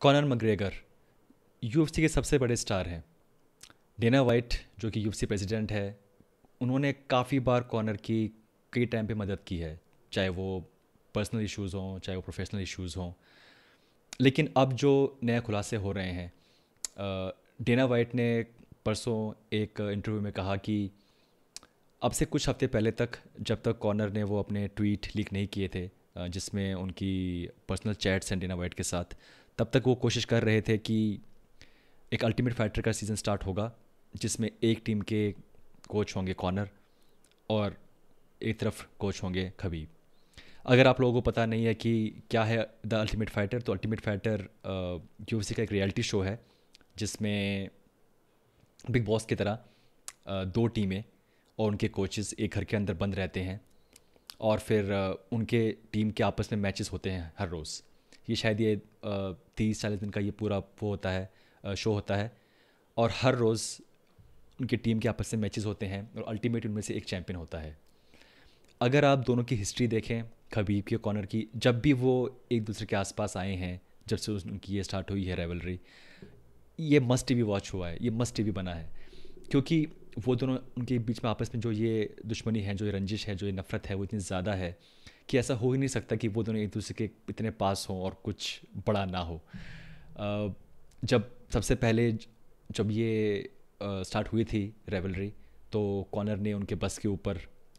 Connor मग्रेगर UFC के सबसे बड़े स्टार हैं डेना वाइट जो कि यूएफसी प्रेसिडेंट है उन्होंने काफ़ी बार कॉनर की कई टाइम पे मदद की है चाहे वो पर्सनल इश्यूज़ हों चाहे वो प्रोफेशनल इश्यूज़ हों लेकिन अब जो नए खुलासे हो रहे हैं डेना वाइट ने परसों एक इंटरव्यू में कहा कि अब से कुछ हफ्ते पहले तक जब तक कॉर्नर ने वो अपने ट्वीट लीक नहीं किए थे जिसमें उनकी पर्सनल चैट्स हैं डेना वाइट के साथ तब तक वो कोशिश कर रहे थे कि एक अल्टीमेट फाइटर का सीज़न स्टार्ट होगा जिसमें एक टीम के कोच होंगे कॉर्नर और एक तरफ कोच होंगे खबीब अगर आप लोगों को पता नहीं है कि क्या है द अल्टीमेट फाइटर तो अल्टीमेट फाइटर यू का एक रियलिटी शो है जिसमें बिग बॉस की तरह दो टीमें और उनके कोचेस एक घर के अंदर बंद रहते हैं और फिर उनके टीम के आपस में मैचेस होते हैं हर रोज़ ये शायद ये तीस चालीस दिन का ये पूरा वो होता है शो होता है और हर रोज़ उनकी टीम के आपस में मैचेस होते हैं और अल्टीमेट उनमें से एक चैम्पियन होता है अगर आप दोनों की हिस्ट्री देखें खबीब के कॉर्नर की जब भी वो एक दूसरे के आसपास आए हैं जब से उनकी ये स्टार्ट हुई है रेवलरी ये मस्ट टी वी वॉच हुआ है ये मस्ट टी वी बना है क्योंकि वो दोनों उनके बीच में आपस में जो ये दुश्मनी है जो ये रंजिश है जो ये नफ़रत है वो इतनी ज़्यादा है कि ऐसा हो ही नहीं सकता कि वो दोनों एक दूसरे के इतने पास हों और कुछ बड़ा ना हो जब सबसे पहले जब ये स्टार्ट हुई थी रेवलरी तो कॉनर ने उनके बस के ऊपर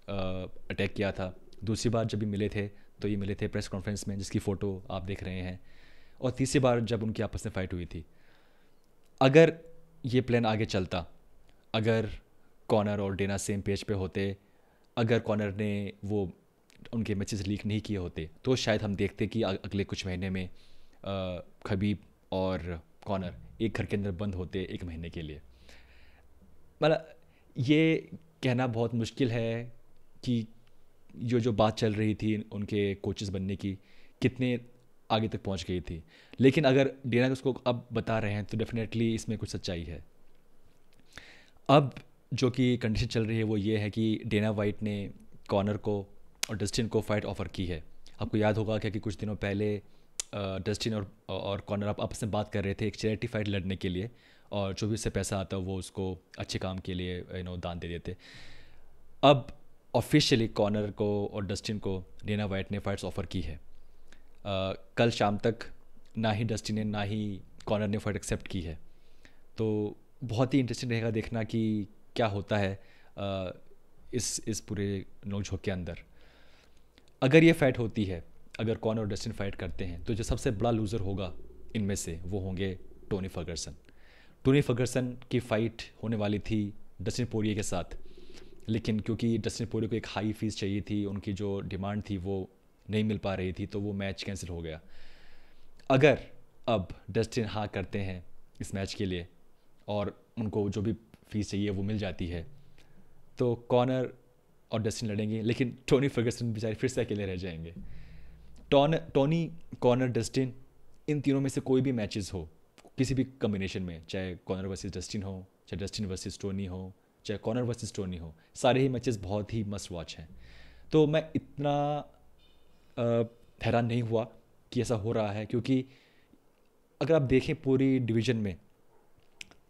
अटैक किया था दूसरी बार जब ये मिले थे तो ये मिले थे प्रेस कॉन्फ्रेंस में जिसकी फ़ोटो आप देख रहे हैं और तीसरी बार जब उनकी आपस में फ़ाइट हुई थी अगर ये प्लान आगे चलता अगर कॉनर और डेना सेम पेज पे होते अगर कॉनर ने वो उनके मैचेस लीक नहीं किए होते तो शायद हम देखते कि अगले कुछ महीने में खबीब और कॉनर एक घर के अंदर बंद होते एक महीने के लिए मतलब ये कहना बहुत मुश्किल है कि जो जो बात चल रही थी उनके कोचेस बनने की कितने आगे तक पहुंच गई थी लेकिन अगर डेना उसको अब बता रहे हैं तो डेफिनेटली इसमें कुछ सच्चाई है अब जो कि कंडीशन चल रही है वो ये है कि डेना वाइट ने कॉर्नर को और डस्टिन को फाइट ऑफर की है आपको याद होगा क्या कि कुछ दिनों पहले डस्टिन और और कॉर्नर आप आपस में बात कर रहे थे एक चैरिटी फाइट लड़ने के लिए और जो भी उससे पैसा आता वो उसको अच्छे काम के लिए यू नो दान दे देते अब ऑफिशियली कॉर्नर को और डस्टिन को डेना वाइट ने फाइट्स ऑफर की है आ, कल शाम तक ना ही डस्टिन ने ना ही कॉर्नर ने फाइट एक्सेप्ट की है तो बहुत ही इंटरेस्टिंग रहेगा देखना कि क्या होता है इस इस पूरे नोकझोंक के अंदर अगर ये फाइट होती है अगर कौन और डस्टिन फाइट करते हैं तो जो सबसे बड़ा लूज़र होगा इनमें से वो होंगे टोनी फर्गरसन टोनी फर्गरसन की फ़ाइट होने वाली थी डस्टिन पोरिए के साथ लेकिन क्योंकि डस्टिन पोरिए को एक हाई फीस चाहिए थी उनकी जो डिमांड थी वो नहीं मिल पा रही थी तो वो मैच कैंसिल हो गया अगर अब डस्टिन हाँ करते हैं इस मैच के लिए और उनको जो भी फीस चाहिए वो मिल जाती है तो कॉनर और डस्टिन लड़ेंगे लेकिन टोनी फर्गसन बेचारे फिर से अकेले रह जाएंगे टॉन टोनी कॉनर डस्टिन इन तीनों में से कोई भी मैचेस हो किसी भी कम्बिनेशन में चाहे कॉनर वर्सेस डस्टिन हो चाहे डस्टिन वर्सेस टोनी हो चाहे कॉनर वर्सेस टोनी हो सारे ही मैचेस बहुत ही मस्ट वॉच हैं तो मैं इतना हैरान नहीं हुआ कि ऐसा हो रहा है क्योंकि अगर आप देखें पूरी डिवीजन में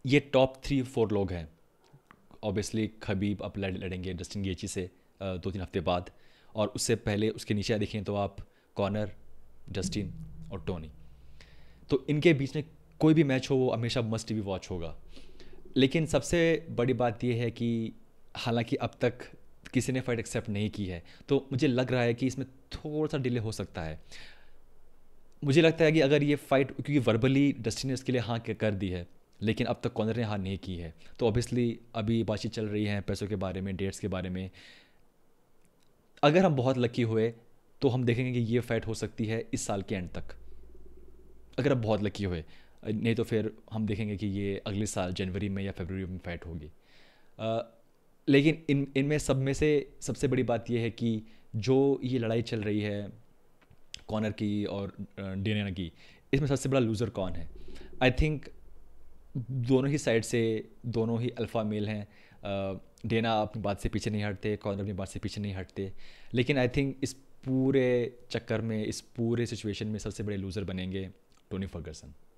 ये टॉप थ्री फोर लोग हैं ऑब्वियसली खबीब आप लड़ लड़ेंगे डस्टिन गेची से दो तीन हफ्ते बाद और उससे पहले उसके नीचे देखें तो आप कॉर्नर डस्टिन और टोनी तो इनके बीच में कोई भी मैच हो वो हमेशा मस्ट भी वॉच होगा लेकिन सबसे बड़ी बात यह है कि हालांकि अब तक किसी ने फाइट एक्सेप्ट नहीं की है तो मुझे लग रहा है कि इसमें थोड़ा सा डिले हो सकता है मुझे लगता है कि अगर ये फ़ाइट क्योंकि वर्बली डस्टिन ने इसके लिए हाँ कर दी है लेकिन अब तक कॉर्नर ने हार नहीं की है तो ऑब्वियसली अभी बातचीत चल रही है पैसों के बारे में डेट्स के बारे में अगर हम बहुत लकी हुए तो हम देखेंगे कि ये फैट हो सकती है इस साल के एंड तक अगर आप बहुत लकी हुए नहीं तो फिर हम देखेंगे कि ये अगले साल जनवरी में या फरवरी में फैट होगी लेकिन इन इनमें सब में से सबसे बड़ी बात यह है कि जो ये लड़ाई चल रही है कॉनर की और डेनियन की इसमें सबसे बड़ा लूज़र कौन है आई थिंक दोनों ही साइड से दोनों ही अल्फ़ा मेल हैं डेना अपनी बात से पीछे नहीं हटते कॉर्नर अपनी बात से पीछे नहीं हटते लेकिन आई थिंक इस पूरे चक्कर में इस पूरे सिचुएशन में सबसे बड़े लूज़र बनेंगे टोनी फर्गरसन